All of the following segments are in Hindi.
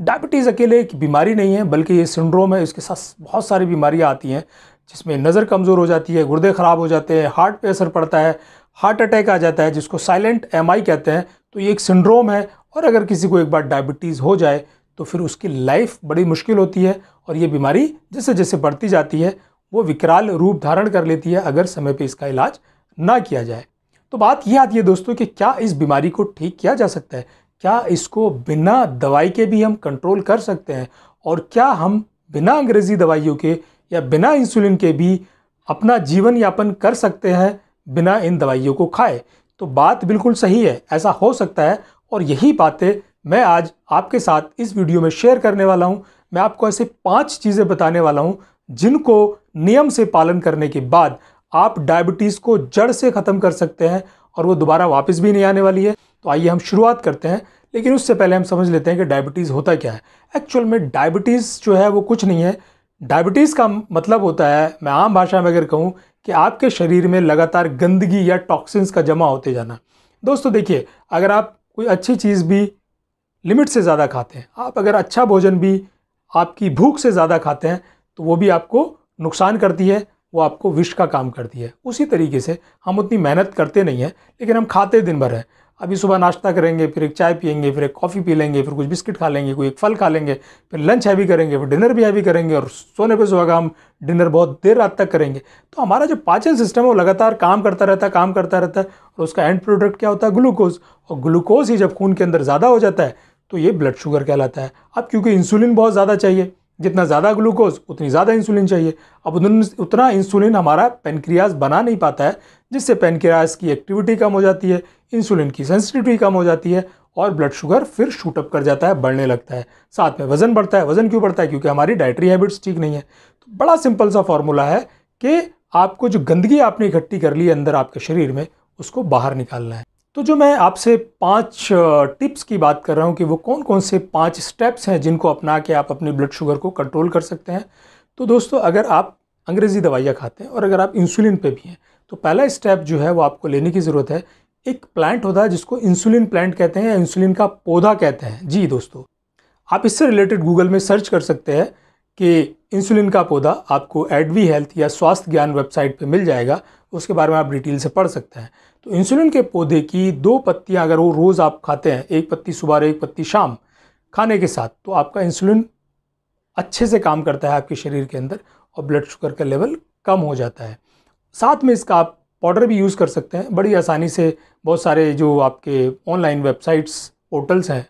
डायबिटीज़ अकेले एक बीमारी नहीं है बल्कि ये सिंड्रोम है इसके साथ बहुत सारी बीमारियाँ आती हैं जिसमें नज़र कमज़ोर हो जाती है गुर्दे ख़राब हो जाते हैं हार्ट पर असर पड़ता है हार्ट अटैक आ जाता है जिसको साइलेंट एम कहते हैं तो ये एक सिंड्रोम है और अगर किसी को एक बार डायबिटीज़ हो जाए तो फिर उसकी लाइफ बड़ी मुश्किल होती है और ये बीमारी जैसे जैसे बढ़ती जाती है वो विकराल रूप धारण कर लेती है अगर समय पर इसका इलाज ना किया जाए तो बात यह आती है दोस्तों कि क्या इस बीमारी को ठीक किया जा सकता है क्या इसको बिना दवाई के भी हम कंट्रोल कर सकते हैं और क्या हम बिना अंग्रेज़ी दवाइयों के या बिना इंसुलिन के भी अपना जीवन यापन कर सकते हैं बिना इन दवाइयों को खाए तो बात बिल्कुल सही है ऐसा हो सकता है और यही बातें मैं आज आपके साथ इस वीडियो में शेयर करने वाला हूँ मैं आपको ऐसे पाँच चीज़ें बताने वाला हूँ जिनको नियम से पालन करने के बाद आप डायबिटीज़ को जड़ से ख़त्म कर सकते हैं और वो दोबारा वापस भी नहीं आने वाली है तो आइए हम शुरुआत करते हैं लेकिन उससे पहले हम समझ लेते हैं कि डायबिटीज़ होता क्या है एक्चुअल में डायबिटीज़ जो है वो कुछ नहीं है डायबिटीज़ का मतलब होता है मैं आम भाषा में अगर कहूँ कि आपके शरीर में लगातार गंदगी या टॉक्सिन्स का जमा होते जाना दोस्तों देखिए अगर आप कोई अच्छी चीज़ भी लिमिट से ज़्यादा खाते हैं आप अगर अच्छा भोजन भी आपकी भूख से ज़्यादा खाते हैं तो वो भी आपको नुकसान करती है वो आपको विष का काम करती है उसी तरीके से हम उतनी मेहनत करते नहीं हैं लेकिन हम खाते दिन भर हैं अभी सुबह नाश्ता करेंगे फिर एक चाय पियेंगे फिर एक कॉफ़ी पी लेंगे फिर कुछ बिस्किट खा लेंगे कोई एक फल खा लेंगे फिर लंच हैवी करेंगे फिर डिनर भी हैवी करेंगे और सोने पे सुबह का हम डिनर बहुत देर रात तक करेंगे तो हमारा जो पाचन सिस्टम है वो लगातार काम करता रहता है काम करता रहता है और उसका एंड प्रोडक्ट क्या होता है ग्लूकोज और ग्लूकोज ही जब खून के अंदर ज़्यादा हो जाता है तो ये ब्लड शुगर कहलाता है अब क्योंकि इंसुलिन बहुत ज़्यादा चाहिए जितना ज़्यादा ग्लूकोज उतनी ज़्यादा इंसुलिन चाहिए अब उतना इंसुलिन हमारा पेनक्रियाज बना नहीं पाता है जिससे पेनक्रियाज की एक्टिविटी कम हो जाती है इंसुलिन की सेंसिटिविटी कम हो जाती है और ब्लड शुगर फिर शूटअप कर जाता है बढ़ने लगता है साथ में वजन बढ़ता है वजन क्यों बढ़ता है क्योंकि हमारी डाइटरी हैबिट्स ठीक नहीं है तो बड़ा सिंपल सा फॉर्मूला है कि आपको जो गंदगी आपने इकट्ठी कर ली है अंदर आपके शरीर में उसको बाहर निकालना है तो जो मैं आपसे पांच टिप्स की बात कर रहा हूँ कि वो कौन कौन से पांच स्टेप्स हैं जिनको अपना के आप अपने ब्लड शुगर को कंट्रोल कर सकते हैं तो दोस्तों अगर आप अंग्रेज़ी दवाइयाँ खाते हैं और अगर आप इंसुलिन पे भी हैं तो पहला स्टेप जो है वो आपको लेने की ज़रूरत है एक प्लांट होता है जिसको इंसुलिन प्लांट कहते हैं या इंसुलिन का पौधा कहते हैं जी दोस्तों आप इससे रिलेटेड गूगल में सर्च कर सकते हैं कि इंसुलिन का पौधा आपको एडवी हेल्थ या स्वास्थ्य ज्ञान वेबसाइट पर मिल जाएगा उसके बारे में आप डिटेल से पढ़ सकते हैं तो इंसुलिन के पौधे की दो पत्तियाँ अगर वो रोज़ आप खाते हैं एक पत्ती सुबह और एक पत्ती शाम खाने के साथ तो आपका इंसुलिन अच्छे से काम करता है आपके शरीर के अंदर और ब्लड शुगर का लेवल कम हो जाता है साथ में इसका आप पाउडर भी यूज़ कर सकते हैं बड़ी आसानी से बहुत सारे जो आपके ऑनलाइन वेबसाइट्स पोर्टल्स हैं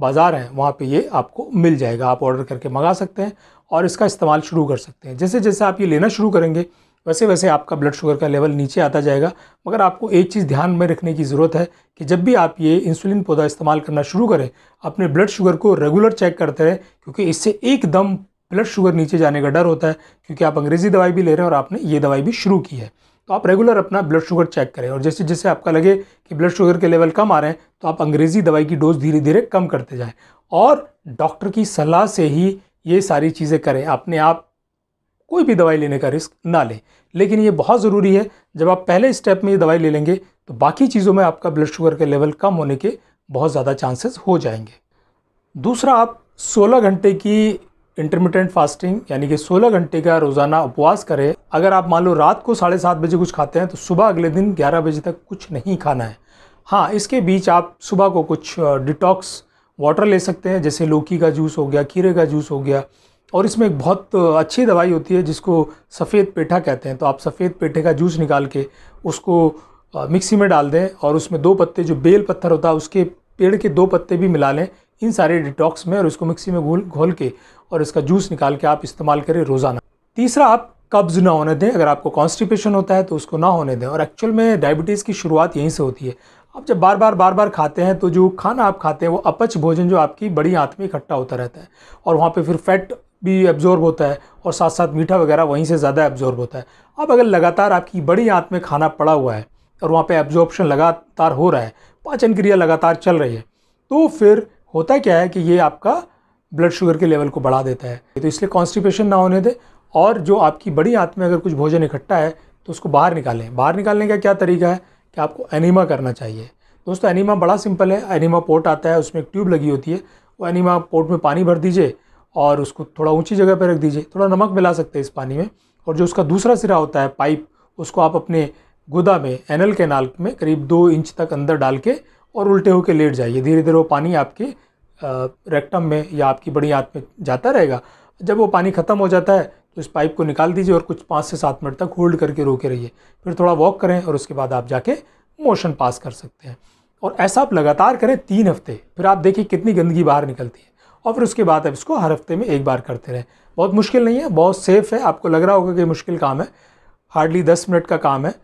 बाज़ार हैं वहाँ पे ये आपको मिल जाएगा आप ऑर्डर करके मंगा सकते हैं और इसका इस्तेमाल शुरू कर सकते हैं जैसे जैसे आप ये लेना शुरू करेंगे वैसे वैसे आपका ब्लड शुगर का लेवल नीचे आता जाएगा मगर आपको एक चीज़ ध्यान में रखने की ज़रूरत है कि जब भी आप ये इंसुलिन पौधा इस्तेमाल करना शुरू करें अपने ब्लड शुगर को रेगुलर चेक करते रहें क्योंकि इससे एकदम ब्लड शुगर नीचे जाने का डर होता है क्योंकि आप अंग्रेज़ी दवाई भी ले रहे हैं और आपने ये दवाई भी शुरू की है तो आप रेगुलर अपना ब्लड शुगर चेक करें और जैसे जैसे आपका लगे कि ब्लड शुगर के लेवल कम आ रहे हैं तो आप अंग्रेज़ी दवाई की डोज धीरे धीरे कम करते जाएं और डॉक्टर की सलाह से ही ये सारी चीज़ें करें अपने आप कोई भी दवाई लेने का रिस्क ना लें लेकिन ये बहुत ज़रूरी है जब आप पहले स्टेप में ये दवाई ले लेंगे तो बाकी चीज़ों में आपका ब्लड शुगर के लेवल कम होने के बहुत ज़्यादा चांसेस हो जाएंगे दूसरा आप 16 घंटे की इंटरमीडियंट फास्टिंग यानी कि 16 घंटे का रोज़ाना उपवास करें अगर आप मान लो रात को साढ़े सात बजे कुछ खाते हैं तो सुबह अगले दिन 11 बजे तक कुछ नहीं खाना है हाँ इसके बीच आप सुबह को कुछ डिटॉक्स वाटर ले सकते हैं जैसे लौकी का जूस हो गया खीरे का जूस हो गया और इसमें एक बहुत अच्छी दवाई होती है जिसको सफ़ेद पेठा कहते हैं तो आप सफ़ेद पेठे का जूस निकाल के उसको मिक्सी में डाल दें और उसमें दो पत्ते जो बेल पत्थर होता है उसके पेड़ के दो पत्ते भी मिला लें इन सारे डिटॉक्स में और इसको मिक्सी में घोल घोल के और इसका जूस निकाल के आप इस्तेमाल करें रोज़ाना तीसरा आप कब्ज़ ना होने दें अगर आपको कॉन्स्टिपेशन होता है तो उसको ना होने दें और एक्चुअल में डायबिटीज़ की शुरुआत यहीं से होती है आप जब बार बार बार बार खाते हैं तो जो खाना आप खाते हैं वो अपच भोजन जो आपकी बड़ी आँत में इकट्ठा होता रहता है और वहाँ पे फिर फैट भी एब्जॉर्ब होता है और साथ साथ मीठा वगैरह वहीं से ज़्यादा एब्जॉर्ब होता है अब अगर लगातार आपकी बड़ी आँत में खाना पड़ा हुआ है और वहाँ पर एब्जॉर्बशन लगातार हो रहा है पाचन क्रिया लगातार चल रही है तो फिर होता क्या है कि ये आपका ब्लड शुगर के लेवल को बढ़ा देता है तो इसलिए कॉन्स्टिपेशन ना होने दे और जो आपकी बड़ी आंत में अगर कुछ भोजन इकट्ठा है तो उसको बाहर निकालें बाहर निकालने का क्या तरीका है कि आपको एनीमा करना चाहिए दोस्तों एनीमा बड़ा सिंपल है एनीमा पोर्ट आता है उसमें एक ट्यूब लगी होती है वो एनीमा पोर्ट में पानी भर दीजिए और उसको थोड़ा ऊंची जगह पर रख दीजिए थोड़ा नमक मिला सकते हैं इस पानी में और जो उसका दूसरा सिरा होता है पाइप उसको आप अपने गुदा में एनल के नाल में करीब दो इंच तक अंदर डाल के और उल्टे होकर लेट जाइए धीरे धीरे वो पानी आपके रेक्टम में या आपकी बड़ी आँत में जाता रहेगा जब वो पानी ख़त्म हो जाता है तो इस पाइप को निकाल दीजिए और कुछ पाँच से सात मिनट तक होल्ड करके रोके रहिए फिर थोड़ा वॉक करें और उसके बाद आप जाके मोशन पास कर सकते हैं और ऐसा आप लगातार करें तीन हफ्ते फिर आप देखिए कितनी गंदगी बाहर निकलती है और फिर उसके बाद आप इसको हर हफ्ते में एक बार करते रहें बहुत मुश्किल नहीं है बहुत सेफ़ है आपको लग रहा होगा कि मुश्किल काम है हार्डली दस मिनट का काम है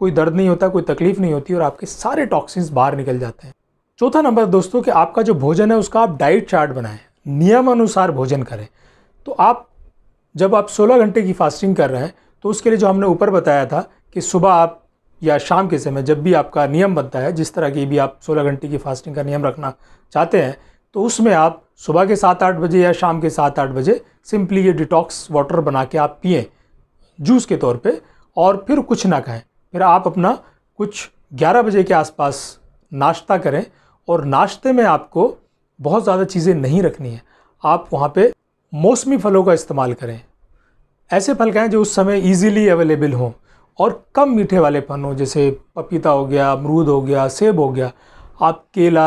कोई दर्द नहीं होता कोई तकलीफ़ नहीं होती और आपके सारे टॉक्सिन्स बाहर निकल जाते हैं चौथा नंबर दोस्तों कि आपका जो भोजन है उसका आप डाइट चार्ट बनाएं अनुसार भोजन करें तो आप जब आप 16 घंटे की फास्टिंग कर रहे हैं तो उसके लिए जो हमने ऊपर बताया था कि सुबह आप या शाम के समय जब भी आपका नियम बनता है जिस तरह की भी आप 16 घंटे की फास्टिंग का नियम रखना चाहते हैं तो उसमें आप सुबह के सात आठ बजे या शाम के सात आठ बजे सिंपली ये डिटॉक्स वाटर बना के आप पिए जूस के तौर पर और फिर कुछ ना खाएँ फिर आप अपना कुछ 11 बजे के आसपास नाश्ता करें और नाश्ते में आपको बहुत ज़्यादा चीज़ें नहीं रखनी है आप वहाँ पे मौसमी फलों का इस्तेमाल करें ऐसे फल खाएँ जो उस समय ईजीली अवेलेबल हों और कम मीठे वाले फल हों जैसे पपीता हो गया अमरूद हो गया सेब हो गया आप केला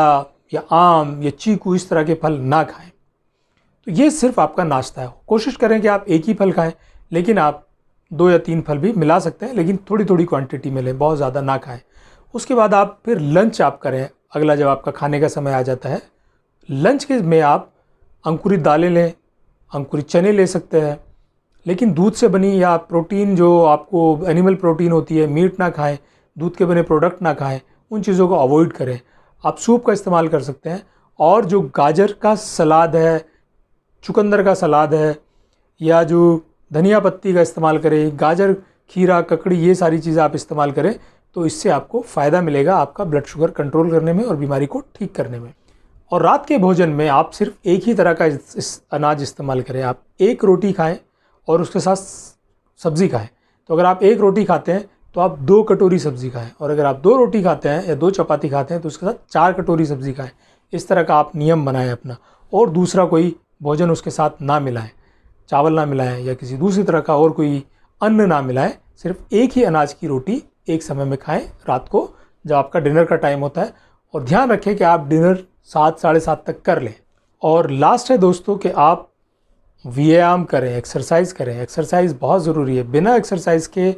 या आम या चीकू इस तरह के फल ना खाएं तो ये सिर्फ आपका नाश्ता है कोशिश करें कि आप एक ही फल खाएं लेकिन आप दो या तीन फल भी मिला सकते हैं लेकिन थोड़ी थोड़ी क्वांटिटी में लें बहुत ज़्यादा ना खाएं उसके बाद आप फिर लंच आप करें अगला जब आपका खाने का समय आ जाता है लंच के में आप अंकुरित दालें लें अंकुरित चने ले सकते हैं लेकिन दूध से बनी या प्रोटीन जो आपको एनिमल प्रोटीन होती है मीट ना खाएं दूध के बने प्रोडक्ट ना खाएं उन चीज़ों को अवॉइड करें आप सूप का इस्तेमाल कर सकते हैं और जो गाजर का सलाद है चुकंदर का सलाद है या जो धनिया पत्ती का इस्तेमाल करें गाजर खीरा ककड़ी ये सारी चीज़ें आप इस्तेमाल करें तो इससे आपको फ़ायदा मिलेगा आपका ब्लड शुगर कंट्रोल करने में और बीमारी को ठीक करने में और रात के भोजन में आप सिर्फ एक ही तरह का इस, अनाज इस्तेमाल करें आप एक रोटी खाएं और उसके साथ सब्ज़ी खाएं तो अगर आप एक रोटी खाते हैं तो आप दो कटोरी सब्ज़ी खाएं और अगर आप दो रोटी खाते हैं या दो चपाती खाते हैं तो उसके साथ चार कटोरी सब्ज़ी खाएं इस तरह का आप नियम बनाएं अपना और दूसरा कोई भोजन उसके साथ ना मिलाएं चावल ना मिलाएं या किसी दूसरी तरह का और कोई अन्न ना मिलाएं सिर्फ एक ही अनाज की रोटी एक समय में खाएं रात को जब आपका डिनर का टाइम होता है और ध्यान रखें कि आप डिनर सात साढ़े सात तक कर लें और लास्ट है दोस्तों कि आप व्यायाम करें एक्सरसाइज करें एक्सरसाइज बहुत ज़रूरी है बिना एक्सरसाइज के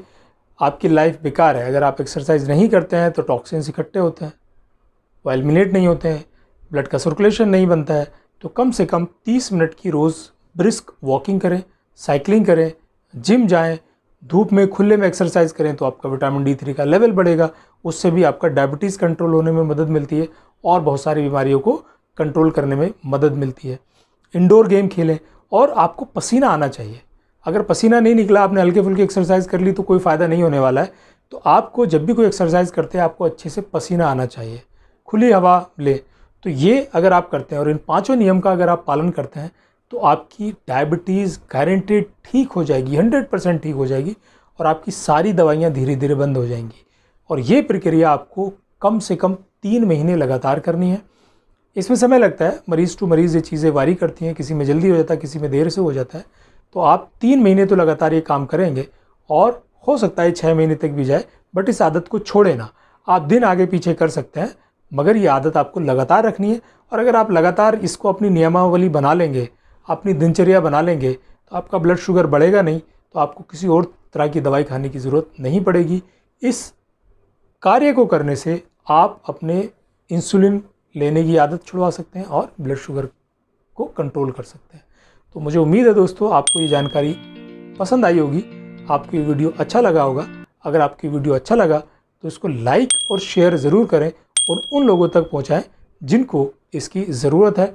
आपकी लाइफ बेकार है अगर आप एक्सरसाइज नहीं करते हैं तो टॉक्सिन्स इकट्ठे होते हैं वो एलिमिनेट नहीं होते हैं ब्लड का सर्कुलेशन नहीं बनता है तो कम से कम 30 मिनट की रोज़ ब्रिस्क वॉकिंग करें साइकिलिंग करें जिम जाएं धूप में खुले में एक्सरसाइज करें तो आपका विटामिन डी थ्री का लेवल बढ़ेगा उससे भी आपका डायबिटीज़ कंट्रोल होने में मदद मिलती है और बहुत सारी बीमारियों को कंट्रोल करने में मदद मिलती है इंडोर गेम खेलें और आपको पसीना आना चाहिए अगर पसीना नहीं निकला आपने हल्के फुल्के एक्सरसाइज कर ली तो कोई फ़ायदा नहीं होने वाला है तो आपको जब भी कोई एक्सरसाइज करते हैं आपको अच्छे से पसीना आना चाहिए खुली हवा लें तो ये अगर आप करते हैं और इन पाँचों नियम का अगर आप पालन करते हैं तो आपकी डायबिटीज़ गारंटेड ठीक हो जाएगी हंड्रेड परसेंट ठीक हो जाएगी और आपकी सारी दवाइयाँ धीरे धीरे बंद हो जाएंगी और ये प्रक्रिया आपको कम से कम तीन महीने लगातार करनी है इसमें समय लगता है मरीज़ टू मरीज़ ये चीज़ें वारी करती हैं किसी में जल्दी हो जाता है किसी में देर से हो जाता है तो आप तीन महीने तो लगातार ये काम करेंगे और हो सकता है छः महीने तक भी जाए बट इस आदत को छोड़े ना आप दिन आगे पीछे कर सकते हैं मगर ये आदत आपको लगातार रखनी है और अगर आप लगातार इसको अपनी नियमावली बना लेंगे अपनी दिनचर्या बना लेंगे तो आपका ब्लड शुगर बढ़ेगा नहीं तो आपको किसी और तरह की दवाई खाने की ज़रूरत नहीं पड़ेगी इस कार्य को करने से आप अपने इंसुलिन लेने की आदत छुड़वा सकते हैं और ब्लड शुगर को कंट्रोल कर सकते हैं तो मुझे उम्मीद है दोस्तों आपको ये जानकारी पसंद आई होगी आपको ये वीडियो अच्छा लगा होगा अगर आपकी वीडियो अच्छा लगा तो इसको लाइक और शेयर ज़रूर करें और उन लोगों तक पहुँचाएँ जिनको इसकी ज़रूरत है